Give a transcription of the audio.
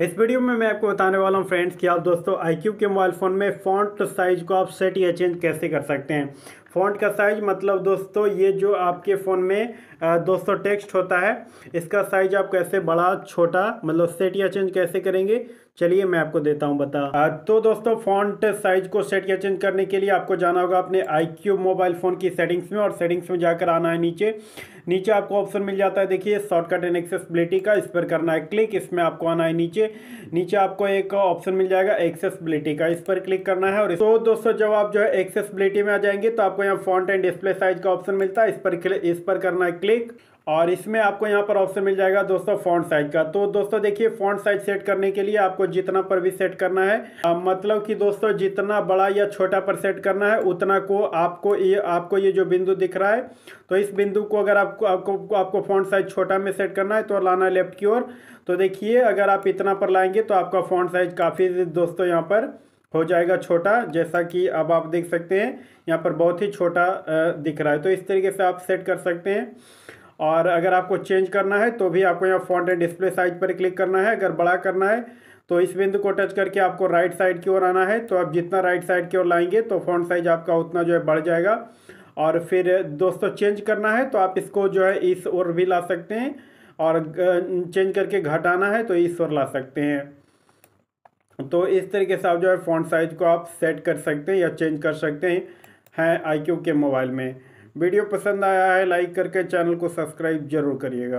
इस वीडियो में मैं आपको बताने वाला हूं फ्रेंड्स कि आप दोस्तों आई के मोबाइल फ़ोन में फ़ॉन्ट साइज़ को आप सेट या चेंज कैसे कर सकते हैं फ़ॉन्ट का साइज मतलब दोस्तों ये जो आपके फ़ोन में दोस्तों टेक्स्ट होता है इसका साइज आप कैसे बड़ा छोटा मतलब सेट या चेंज कैसे करेंगे चलिए मैं आपको देता हूँ बता तो दोस्तों फॉन्ट साइज को सेट या चेंज करने के लिए आपको जाना होगा अपने आई मोबाइल फ़ोन की सेटिंग्स में और सेटिंग्स में जाकर आना है नीचे नीचे आपको ऑप्शन मिल जाता है देखिए शॉर्टकट एंड एक्सेसबिलिटी का इस पर करना है क्लिक इसमें आपको आना है नीचे नीचे आपको एक ऑप्शन मिल जाएगा एक्सेसबिलिटी का इस पर क्लिक करना है और तो दोस्तों जब आप जो है एक्सेसबिलिटी में आ जाएंगे तो आपको यहाँ फॉन्ट एंड डिस्प्ले साइज का ऑप्शन मिलता है इस पर इस पर करना है क्लिक और इसमें आपको यहाँ पर ऑप्शन मिल जाएगा दोस्तों फॉन्ट साइज का तो दोस्तों देखिए फॉन्ट साइज सेट करने के लिए आपको जितना पर भी सेट करना है आ, मतलब कि दोस्तों जितना बड़ा या छोटा पर सेट करना है उतना को आपको ये आपको ये जो बिंदु दिख रहा है तो इस बिंदु को अगर आपको आपको आपको फॉन्ट साइज छोटा में सेट करना है तो लाना लेफ्ट की ओर तो देखिए अगर आप इतना पर लाएंगे तो आपका फॉन्ट साइज काफ़ी दोस्तों यहाँ पर हो जाएगा छोटा जैसा कि अब आप देख सकते हैं यहाँ पर बहुत ही छोटा दिख रहा है तो इस तरीके से आप सेट कर सकते हैं और अगर आपको चेंज करना है तो भी आपको यहाँ फॉन्ट एंड डिस्प्ले साइज पर क्लिक करना है अगर बड़ा करना है तो इस बिंदु को टच करके आपको राइट साइड की ओर आना है तो आप जितना राइट साइड की ओर लाएंगे तो फॉन्ट साइज आपका उतना जो है बढ़ जाएगा और फिर दोस्तों चेंज करना है तो आप इसको जो है इस ओर भी ला सकते हैं और चेंज करके घटाना है तो इस ओर ला सकते हैं तो इस तरीके से आप जो है फॉन्ट साइज को आप सेट कर सकते हैं या चेंज कर सकते हैं हैं आई के मोबाइल में वीडियो पसंद आया है लाइक करके चैनल को सब्सक्राइब जरूर करिएगा